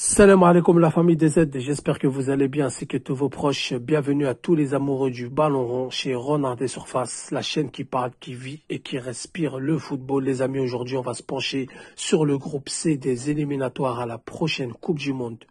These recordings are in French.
Salam alaikum la famille des Z. j'espère que vous allez bien ainsi que tous vos proches. Bienvenue à tous les amoureux du ballon rond chez Renard des Surfaces, la chaîne qui parle, qui vit et qui respire le football. Les amis, aujourd'hui on va se pencher sur le groupe C des éliminatoires à la prochaine Coupe du Monde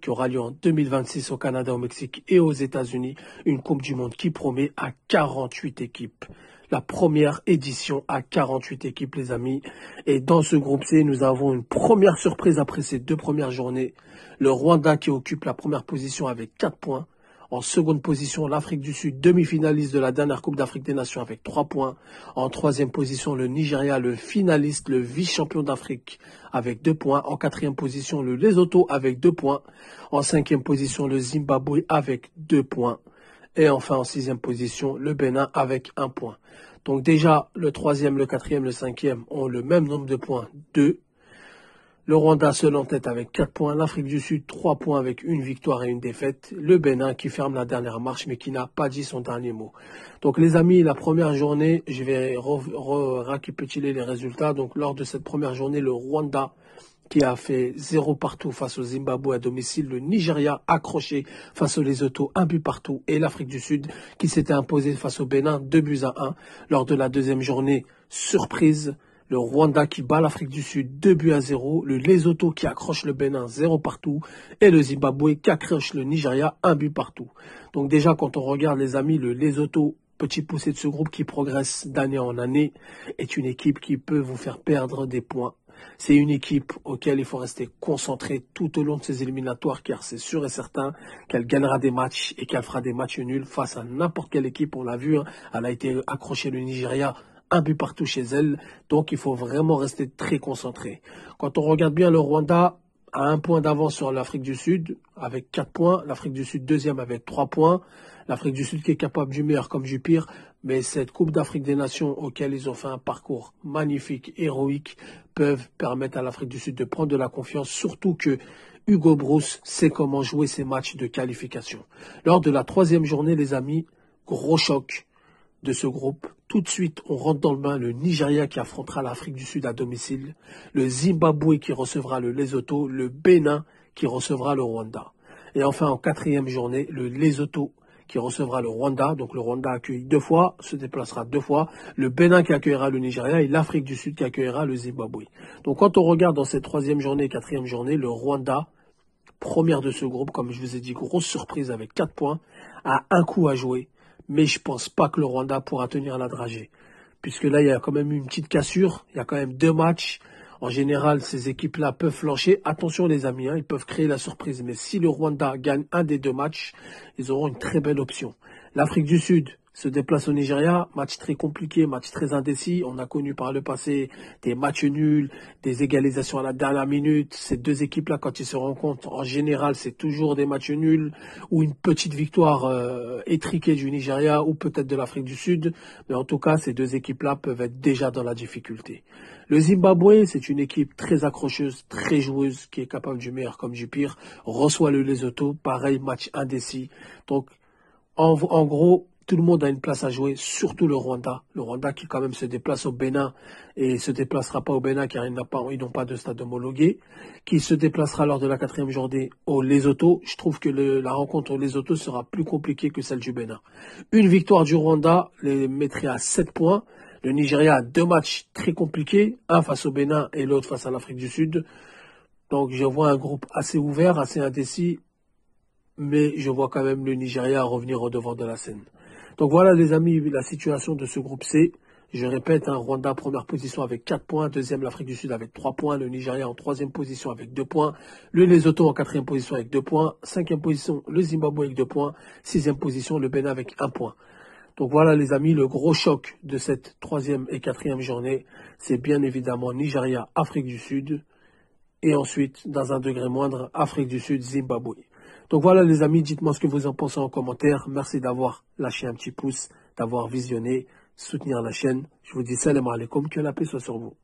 qui aura lieu en 2026 au Canada, au Mexique et aux États-Unis. Une Coupe du Monde qui promet à 48 équipes la première édition à 48 équipes, les amis. Et dans ce groupe C, nous avons une première surprise après ces deux premières journées. Le Rwanda qui occupe la première position avec 4 points. En seconde position, l'Afrique du Sud, demi-finaliste de la dernière Coupe d'Afrique des Nations avec 3 points. En troisième position, le Nigeria, le finaliste, le vice-champion d'Afrique avec 2 points. En quatrième position, le Lesotho avec 2 points. En cinquième position, le Zimbabwe avec 2 points. Et enfin, en sixième position, le Bénin avec un point. Donc déjà, le troisième, le quatrième, le cinquième ont le même nombre de points, deux. Le Rwanda seul en tête avec quatre points, l'Afrique du Sud trois points avec une victoire et une défaite, le Bénin qui ferme la dernière marche mais qui n'a pas dit son dernier mot. Donc les amis, la première journée, je vais récapituler les résultats. Donc lors de cette première journée, le Rwanda qui a fait zéro partout face au Zimbabwe à domicile, le Nigeria accroché face au Lesotho, un but partout, et l'Afrique du Sud qui s'était imposée face au Bénin, deux buts à un lors de la deuxième journée. Surprise, le Rwanda qui bat l'Afrique du Sud deux buts à zéro, le Lesotho qui accroche le Bénin zéro partout et le Zimbabwe qui accroche le Nigeria un but partout. Donc déjà quand on regarde les amis, le Lesotho petit poussé de ce groupe qui progresse d'année en année est une équipe qui peut vous faire perdre des points c'est une équipe auquel il faut rester concentré tout au long de ces éliminatoires car c'est sûr et certain qu'elle gagnera des matchs et qu'elle fera des matchs nuls face à n'importe quelle équipe. On l'a vu, hein. elle a été accrochée le Nigeria un but partout chez elle. Donc il faut vraiment rester très concentré. Quand on regarde bien le Rwanda, à un point d'avance sur l'Afrique du Sud avec quatre points, l'Afrique du Sud deuxième avec trois points, l'Afrique du Sud qui est capable du meilleur comme du pire, mais cette Coupe d'Afrique des Nations auquel ils ont fait un parcours magnifique, héroïque, peuvent permettre à l'Afrique du Sud de prendre de la confiance, surtout que Hugo Brousse sait comment jouer ses matchs de qualification. Lors de la troisième journée, les amis, gros choc de ce groupe, tout de suite, on rentre dans le bain le Nigeria qui affrontera l'Afrique du Sud à domicile, le Zimbabwe qui recevra le Lesotho, le Bénin qui recevra le Rwanda. Et enfin, en quatrième journée, le Lesotho qui recevra le Rwanda. Donc le Rwanda accueille deux fois, se déplacera deux fois. Le Bénin qui accueillera le Nigeria et l'Afrique du Sud qui accueillera le Zimbabwe. Donc quand on regarde dans cette troisième journée et quatrième journée, le Rwanda, première de ce groupe, comme je vous ai dit, grosse surprise avec quatre points, a un coup à jouer mais je ne pense pas que le Rwanda pourra tenir la dragée. Puisque là, il y a quand même une petite cassure, il y a quand même deux matchs. En général, ces équipes-là peuvent flancher. Attention les amis, hein, ils peuvent créer la surprise. Mais si le Rwanda gagne un des deux matchs, ils auront une très belle option. L'Afrique du Sud se déplace au Nigeria, match très compliqué, match très indécis. On a connu par le passé des matchs nuls, des égalisations à la dernière minute. Ces deux équipes-là, quand ils se rencontrent, en général, c'est toujours des matchs nuls ou une petite victoire euh, étriquée du Nigeria ou peut-être de l'Afrique du Sud. Mais en tout cas, ces deux équipes-là peuvent être déjà dans la difficulté. Le Zimbabwe, c'est une équipe très accrocheuse, très joueuse, qui est capable du meilleur comme du pire. Reçoit le Lesotho, pareil, match indécis. Donc, en, gros, tout le monde a une place à jouer, surtout le Rwanda. Le Rwanda qui quand même se déplace au Bénin et se déplacera pas au Bénin car ils n'ont pas, pas de stade homologué. Qui se déplacera lors de la quatrième journée au Lesotho. Je trouve que la rencontre au Lesotho sera plus compliquée que celle du Bénin. Une victoire du Rwanda les mettrait à 7 points. Le Nigeria a deux matchs très compliqués, un face au Bénin et l'autre face à l'Afrique du Sud. Donc je vois un groupe assez ouvert, assez indécis mais je vois quand même le Nigeria revenir au devant de la scène. Donc voilà les amis, la situation de ce groupe C. Je répète, un hein, Rwanda première position avec 4 points, deuxième l'Afrique du Sud avec 3 points, le Nigeria en troisième position avec 2 points, le Lesotho en quatrième position avec 2 points, cinquième position le Zimbabwe avec 2 points, sixième position le Bénin avec 1 point. Donc voilà les amis, le gros choc de cette troisième et quatrième journée, c'est bien évidemment Nigeria, Afrique du Sud, et ensuite, dans un degré moindre, Afrique du Sud, Zimbabwe. Donc voilà les amis, dites-moi ce que vous en pensez en commentaire. Merci d'avoir lâché un petit pouce, d'avoir visionné, soutenir la chaîne. Je vous dis salam alaikum, que la paix soit sur vous.